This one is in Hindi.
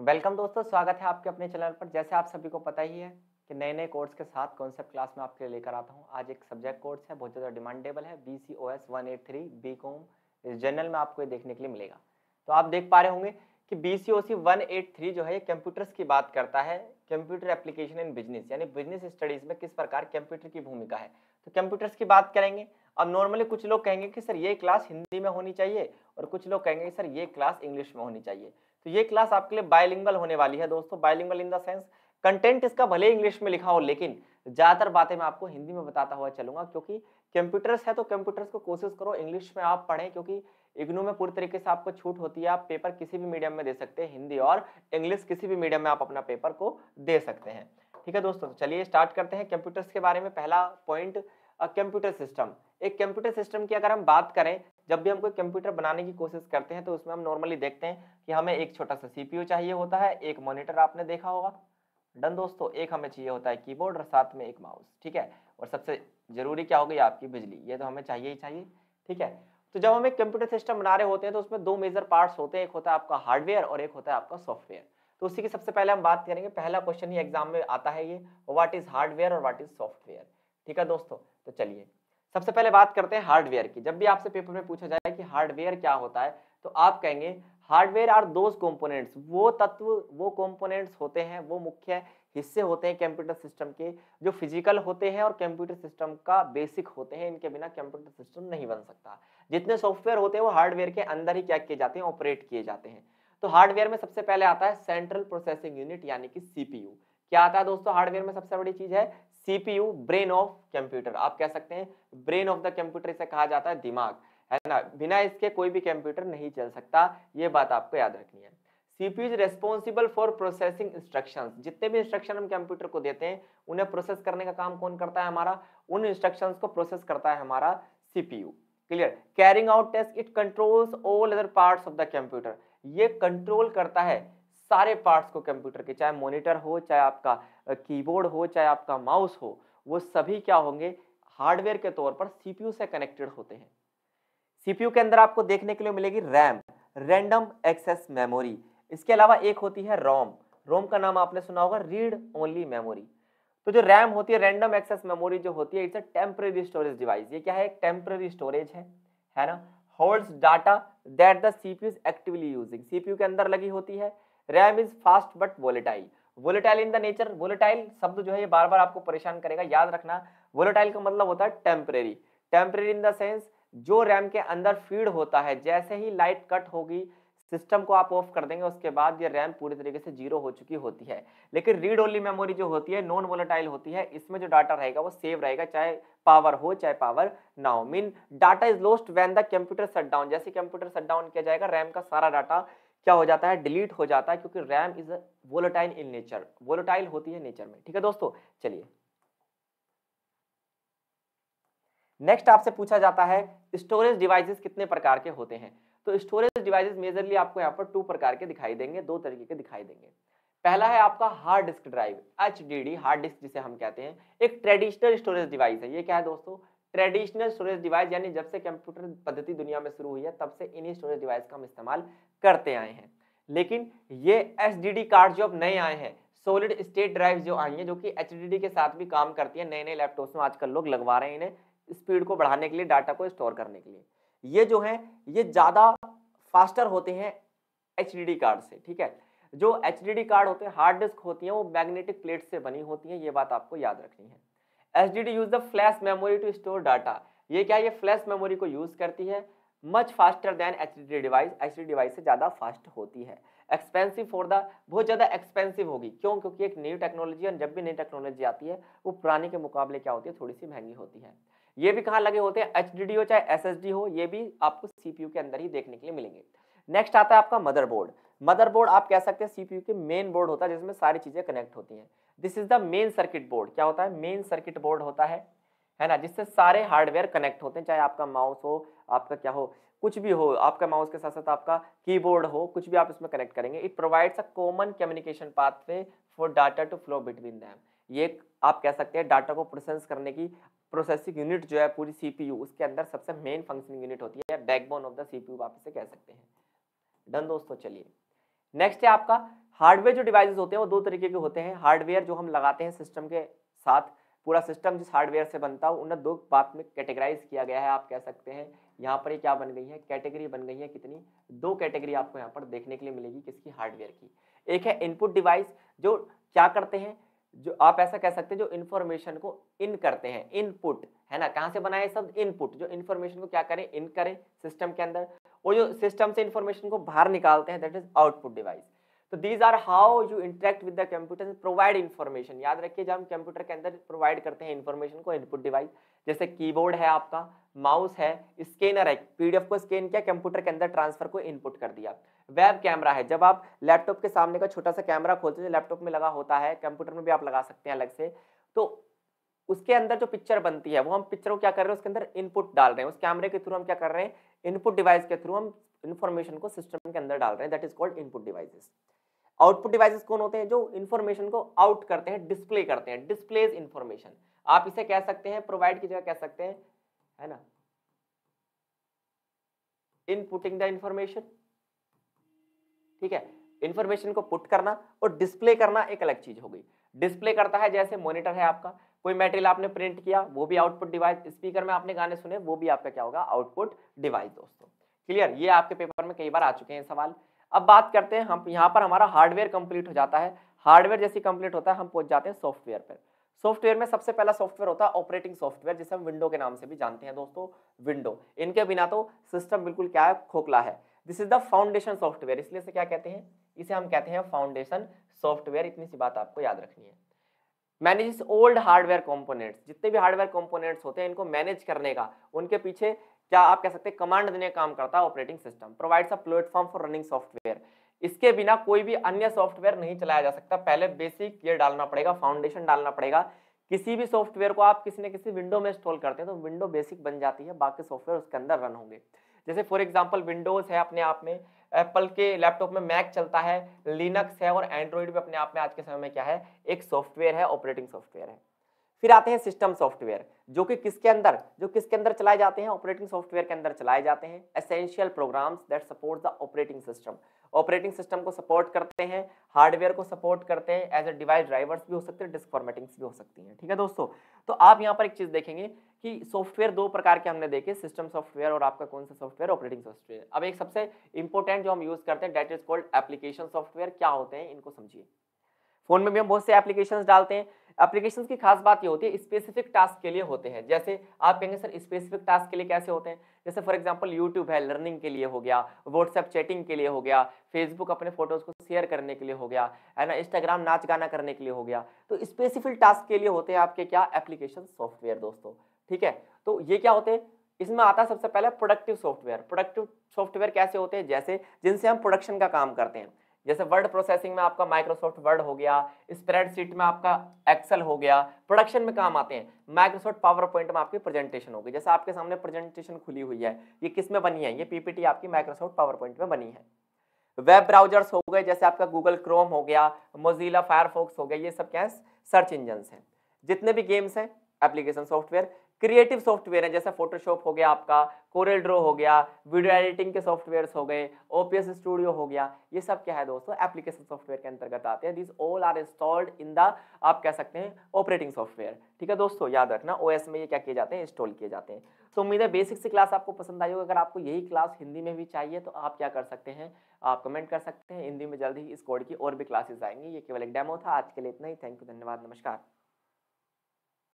वेलकम दोस्तों स्वागत है आपके अपने चैनल पर जैसे आप सभी को पता ही है कि नए नए कोर्स के साथ कॉन्सेप्ट क्लास में आपके लिए लेकर आता हूँ आज एक सब्जेक्ट कोर्स है बहुत ज़्यादा डिमांडेबल है B C O S one eight three B com इस जर्नल में आपको ये देखने के लिए मिलेगा तो आप देख पा रहे होंगे कि B C O C one eight three जो है ये कंप्यूटर्स की बात करता है कंप्यूटर एप्लीकेशन इन बिजनेस यानी बिजनेस स्टडीज़ में किस प्रकार कंप्यूटर की भूमिका है तो कंप्यूटर्स की बात करेंगे अब नॉर्मली कुछ लोग कहेंगे कि सर ये क्लास हिंदी में होनी चाहिए और कुछ लोग कहेंगे कि सर ये क्लास इंग्लिश में होनी चाहिए तो ये क्लास आपके लिए बायलिंगल होने वाली है दोस्तों bilingual in the sense content इसका भले इंग्लिश में लिखा हो लेकिन ज़्यादातर बातें मैं आपको हिंदी में बताता हुआ चलूंगा क्योंकि कंप्यूटर्स है तो कंप्यूटर्स को कोशिश करो इंग्लिश में आप पढ़ें क्योंकि इग्नू में पूरी तरीके से आपको छूट होती है आप पेपर किसी भी मीडियम में दे सकते हैं हिंदी और इंग्लिश किसी भी मीडियम में आप अपना पेपर को दे सकते हैं ठीक है दोस्तों तो चलिए स्टार्ट करते हैं कंप्यूटर्स के बारे में पहला पॉइंट कंप्यूटर सिस्टम एक कंप्यूटर सिस्टम की अगर हम बात करें जब भी हम कोई कंप्यूटर बनाने की कोशिश करते हैं तो उसमें हम नॉर्मली देखते हैं कि हमें एक छोटा सा सीपीयू चाहिए होता है एक मॉनिटर आपने देखा होगा डन दोस्तों एक हमें चाहिए होता है कीबोर्ड और साथ में एक माउस ठीक है और सबसे जरूरी क्या हो गई आपकी बिजली ये तो हमें चाहिए ही चाहिए ठीक है तो जब हम एक कंप्यूटर सिस्टम बना रहे होते हैं तो उसमें दो मेजर पार्ट्स होते हैं एक होता है आपका हार्डवेयर और एक होता है आपका सॉफ्टवेयर तो उसी की सबसे पहले हम बात करेंगे पहला क्वेश्चन ही एग्जाम में आता है ये व्हाट इज हार्डवेयर और व्हाट इज सॉफ्टवेयर ठीक है दोस्तों तो चलिए सबसे पहले बात करते हैं हार्डवेयर की जब भी आपसे पेपर में पूछा जाए कि हार्डवेयर क्या होता है तो आप कहेंगे हार्डवेयर आर दोज कंपोनेंट्स वो तत्व वो कंपोनेंट्स होते हैं वो मुख्य हिस्से होते हैं कंप्यूटर सिस्टम के जो फिजिकल होते हैं और कंप्यूटर सिस्टम का बेसिक होते हैं इनके बिना कंप्यूटर सिस्टम नहीं बन सकता जितने सॉफ्टवेयर होते हैं वो हार्डवेयर के अंदर ही क्या किए जाते हैं ऑपरेट किए जाते हैं तो हार्डवेयर में सबसे पहले आता है सेंट्रल प्रोसेसिंग यूनिट यानी कि सीपीयू क्या आता है दोस्तों हार्डवेयर में सबसे बड़ी चीज है सीपीयू ब्रेन ऑफ कंप्यूटर आप कह सकते हैं ब्रेन ऑफ द कंप्यूटर इसे कहा जाता है दिमाग है ना बिना इसके कोई भी कंप्यूटर नहीं चल सकता ये बात आपको याद रखनी है CPU is responsible for processing instructions जितने भी इंस्ट्रक्शन हम कंप्यूटर को देते हैं उन्हें प्रोसेस करने का काम कौन करता है हमारा उन इंस्ट्रक्शन को प्रोसेस करता है हमारा CPU clear carrying out test it controls all other parts of the computer ये कंट्रोल करता है सारे पार्ट्स को कंप्यूटर के चाहे मॉनिटर हो चाहे आपका कीबोर्ड हो चाहे आपका माउस हो वो सभी क्या होंगे हार्डवेयर के तौर पर सीपीयू से कनेक्टेड होते हैं सीपीयू के अंदर आपको देखने के लिए मिलेगी रैम रैंडम एक्सेस मेमोरी इसके अलावा एक होती है रोम रोम का नाम आपने सुना होगा रीड ओनली मेमोरी तो जो रैम होती है रैंडम एक्सेस मेमोरी जो होती है it's a temporary storage device ये क्या है एक टेम्प्रेरी स्टोरेज है है ना holds data that the CPU is actively using CPU के अंदर लगी होती है RAM is fast but volatile volatile in the nature volatile शब्द जो है ये बार बार आपको परेशान करेगा याद रखना वोलेटाइल का मतलब होता है temporary temporary in the sense जो रैम के अंदर फीड होता है जैसे ही लाइट कट होगी सिस्टम को आप ऑफ कर देंगे उसके बाद ये रैम पूरी तरीके से जीरो हो चुकी होती है लेकिन रीड ओनली मेमोरी जो होती है नॉन वोलेटाइल होती है इसमें जो डाटा रहेगा वो सेव रहेगा चाहे पावर हो चाहे पावर ना हो mean data is lost when the computer shut down जैसे कंप्यूटर शट डाउन किया जाएगा रैम का सारा डाटा क्या हो जाता है डिलीट हो जाता है क्योंकि RAM is volatile in nature volatile होती है नेचर में ठीक है दोस्तों चलिए नेक्स्ट आपसे पूछा जाता है स्टोरेज डिवाइसेस कितने प्रकार के होते हैं तो स्टोरेज डिवाइसेस मेजरली आपको यहाँ पर टू प्रकार के दिखाई देंगे दो तरीके के दिखाई देंगे पहला है आपका hard disk drive H hard disk जिसे हम कहते हैं एक ट्रेडिशनल स्टोरेज डिवाइस है ये क्या है दोस्तों ट्रेडिशनल स्टोरेज डिवाइस यानी जब से कंप्यूटर पद्धति दुनिया में शुरू हुई है तब से इन्हीं स्टोरेज डिवाइस का हम इस्तेमाल करते आए हैं लेकिन ये एस कार्ड जो अब नए आए हैं सोलिड स्टेट ड्राइव जो आई हैं जो कि एच के साथ भी काम करती है नए नए लैपटॉप्स में आजकल लोग लगवा रहे हैं इन्हें स्पीड को बढ़ाने के लिए डाटा को स्टोर करने के लिए ये जो है ये ज़्यादा फास्टर होते हैं एच कार्ड से ठीक है जो एच कार्ड होते हैं हार्ड डिस्क होती हैं वो मैग्नेटिक प्लेट से बनी होती हैं ये बात आपको याद रखनी है S D D use the flash memory to store data ये क्या ये फ्लैश मेमोरी को यूज करती है much faster than H D device H D device से ज़्यादा फास्ट होती है एक्सपेंसिव फॉर द बहुत ज़्यादा एक्सपेंसिव होगी क्यों क्योंकि एक न्यू टेक्नोलॉजी और जब भी नई टेक्नोलॉजी आती है वो पुराने के मुकाबले क्या होती है थोड़ी सी महंगी होती है ये भी कहाँ लगे होते हैं एच डी डी हो चाहे एस एस डी हो ये भी आपको सी पी यू के अंदर ही देखने के लिए मिलेंगे नेक्स्ट आता है आपका मदरबोर्ड मदरबोर्ड आप कह सकते हैं सीपीयू के मेन बोर्ड होता है जिसमें सारी चीज़ें कनेक्ट होती हैं this is the main circuit board क्या होता है मेन सर्किट बोर्ड होता है है ना जिससे सारे हार्डवेयर कनेक्ट होते हैं चाहे आपका माउस हो आपका क्या हो कुछ भी हो आपका माउस के साथ साथ आपका कीबोर्ड हो कुछ भी आप इसमें कनेक्ट करेंगे it provides a common communication pathway for data to flow between them ये आप कह सकते हैं डाटा को प्रोसेस करने की प्रोसेसिंग यूनिट जो है पूरी सीपीयू उसके अंदर सबसे मेन फंक्शनिंग यूनिट होती है बैकबोन ऑफ द सीपीयू आप इसे कह सकते हैं डन दोस्तों चलिए नेक्स्ट है आपका हार्डवेयर जो डिवाइसेस होते हैं वो दो तरीके के होते हैं हार्डवेयर जो हम लगाते हैं सिस्टम के साथ पूरा सिस्टम जिस हार्डवेयर से बनता है उन्हें दो बात में कैटेगराइज किया गया है आप कह सकते हैं यहाँ पर ये क्या बन गई है कैटेगरी बन गई है कितनी दो कैटेगरी आपको यहाँ पर देखने के लिए मिलेगी किसकी हार्डवेयर की एक है इनपुट डिवाइस जो क्या करते हैं जो आप ऐसा कह सकते हैं जो इन्फॉर्मेशन को इन करते हैं इनपुट है ना कहाँ से बनाए शब्द इनपुट जो इन्फॉर्मेशन को क्या करें इन करें सिस्टम के अंदर वो जो सिस्टम से इंफॉर्मेशन को बाहर निकालते हैं दैट इज आउटपुट डिवाइस तो these are how you interact with the computer provide information याद रखिए जब हम कंप्यूटर के अंदर प्रोवाइड करते हैं इन्फॉर्मेशन को इनपुट डिवाइस जैसे कीबोर्ड है आपका माउस है स्कैनर है पीडीएफ को स्कैन किया कंप्यूटर के अंदर ट्रांसफर को इनपुट कर दिया वेब कैमरा है जब आप लैपटॉप के सामने का छोटा सा कैमरा खोलते हैं लैपटॉप में लगा होता है कंप्यूटर में भी आप लगा सकते हैं अलग से तो उसके अंदर जो पिक्चर बनती है वो हम पिक्चर को क्या कर रहे हैं उसके अंदर इनपुट डाल रहे हैं उस कैमरे के थ्रू हम क्या कर रहे हैं इनपुट डिवाइस के थ्रू हम इन्फॉर्मेशन को सिस्टम के अंदर डाल रहे हैं that is called input devices output devices कौन होते हैं जो इन्फॉर्मेशन को आउट करते हैं डिस्प्ले करते हैं डिस्प्लेज इन्फॉर्मेशन आप इसे कह सकते हैं प्रोवाइड की जगह कह सकते हैं है ना इनपुटिंग द इन्फॉर्मेशन ठीक है इन्फॉर्मेशन को पुट करना और डिस्प्ले करना एक अलग चीज हो गई डिस्प्ले करता है जैसे मॉनिटर है आपका कोई मेटेरियल आपने प्रिंट किया वो भी आउटपुट डिवाइस स्पीकर में आपने गाने सुने वो भी आपका क्या होगा आउटपुट डिवाइस दोस्तों क्लियर ये आपके पेपर में कई बार आ चुके हैं सवाल अब बात करते हैं हम यहाँ पर हमारा हार्डवेयर कंप्लीट हो जाता है हार्डवेयर जैसे कंप्लीट होता है हम पहुंच जाते हैं सॉफ्टवेयर पर सॉफ्टवेयर में सबसे पहला सॉफ्टवेयर होता है ऑपरेटिंग सॉफ्टवेयर जिसे हम विंडो के नाम से भी जानते हैं दोस्तों विंडो इनके बिना तो सिस्टम बिल्कुल क्या है खोखला है this is the foundation software इसलिए से क्या कहते हैं इसे हम कहते हैं फाउंडेशन सॉफ्टवेयर इतनी सी बात आपको याद रखनी है मैनेज ओल्ड हार्डवेयर कंपोनेंट्स जितने भी हार्डवेयर कंपोनेंट्स होते हैं इनको मैनेज करने का उनके पीछे क्या आप कह सकते हैं कमांड देने का काम करता है operating system provides a platform for running software इसके बिना कोई भी अन्य सॉफ्टवेयर नहीं चलाया जा सकता पहले बेसिक ये डालना पड़ेगा फाउंडेशन डालना पड़ेगा किसी भी सॉफ्टवेयर को आप किसी न किसी विंडो में इंस्टॉल करते हैं तो विंडो बेसिक बन जाती है बाकी सॉफ्टवेयर उसके अंदर रन होंगे जैसे फॉर एग्जाम्पल विंडोज़ है अपने आप में एप्पल के लैपटॉप में मैक चलता है लिनक्स है और एंड्रॉइड भी अपने आप में आज के समय में क्या है एक सॉफ्टवेयर है ऑपरेटिंग सॉफ्टवेयर है फिर आते हैं सिस्टम सॉफ्टवेयर जो कि किसके अंदर जो किसके अंदर चलाए जाते हैं ऑपरेटिंग सॉफ्टवेयर के अंदर चलाए जाते हैं essential programs that support the operating system operating system को सपोर्ट करते हैं हार्डवेयर को सपोर्ट करते हैं एज ए डिवाइस ड्राइवर्स भी हो सकते हैं डिस्क फॉर्मेटिंग्स भी हो सकती हैं ठीक है दोस्तों तो आप यहाँ पर एक चीज़ देखेंगे कि सॉफ्टवेयर दो प्रकार के हमने देखे सिस्टम सॉफ्टवेयर और आपका कौन सा सॉफ्टवेयर ऑपरेटिंग सॉफ्टवेयर अब एक सबसे इंपॉर्टेंट जो हम यूज़ करते हैं that is called application software क्या होते हैं इनको समझिए फ़ोन में भी हम बहुत से एप्लीकेशन डालते हैं एप्लीकेशन की खास बात ये होती है स्पेसिफिक टास्क के लिए होते हैं जैसे आप कहेंगे सर स्पेसिफिक टास्क के लिए कैसे होते हैं जैसे फॉर एग्जाम्पल यूट्यूब है लर्निंग के लिए हो गया व्हाट्सएप चैटिंग के लिए हो गया फेसबुक अपने फोटोज को शेयर करने के लिए हो गया है ना इंस्टाग्राम नाच गाना करने के लिए हो गया तो स्पेसिफिक टास्क के लिए होते हैं आपके क्या एप्लीकेशन सॉफ्टवेयर दोस्तों ठीक है तो ये क्या होते हैं इसमें आता है सबसे पहले प्रोडक्टिव सॉफ्टवेयर प्रोडक्टिव सॉफ्टवेयर कैसे होते हैं जैसे जिनसे हम प्रोडक्शन का काम करते हैं जैसे वर्ड प्रोसेसिंग में आपका माइक्रोसॉफ्ट वर्ड हो गया स्प्रेडशीट में आपका एक्सेल हो गया प्रोडक्शन में काम आते हैं माइक्रोसॉफ्ट पावर पॉइंट में आपकी प्रेजेंटेशन होगी जैसे आपके सामने प्रेजेंटेशन खुली हुई है ये किस में बनी है ये पीपीटी आपकी माइक्रोसॉफ्ट पावर पॉइंट में बनी है वेब ब्राउजर्स हो गए जैसे आपका गूगल क्रोम हो गया मोजिला फायरफोक्स हो गया ये सब क्या है सर्च इंजन है जितने भी गेम्स हैं एप्लीकेशन सॉफ्टवेयर क्रिएटिव सॉफ्टवेयर है जैसे फोटोशॉप हो गया आपका कोरल ड्रो हो गया वीडियो एडिटिंग के सॉफ्टवेयर्स हो गए ओपीएस स्टूडियो हो गया ये सब क्या है दोस्तों एप्लीकेशन सॉफ्टवेयर के अंतर्गत आते हैं this all are installed in the आप कह सकते हैं ऑपरेटिंग सॉफ्टवेयर ठीक है दोस्तों याद रखना ओएस में ये क्या किए जाते हैं इंस्टॉल किए जाते हैं तो उम्मीद है बेसिक से क्लास आपको पसंद आई होगी अगर आपको यही क्लास हिंदी में भी चाहिए तो आप क्या कर सकते हैं आप कमेंट कर सकते हैं हिंदी में जल्द ही इस कोड की और भी क्लासेज आएंगी ये केवल एक डेमो था आज के लिए इतना ही थैंक यू धन्यवाद नमस्कार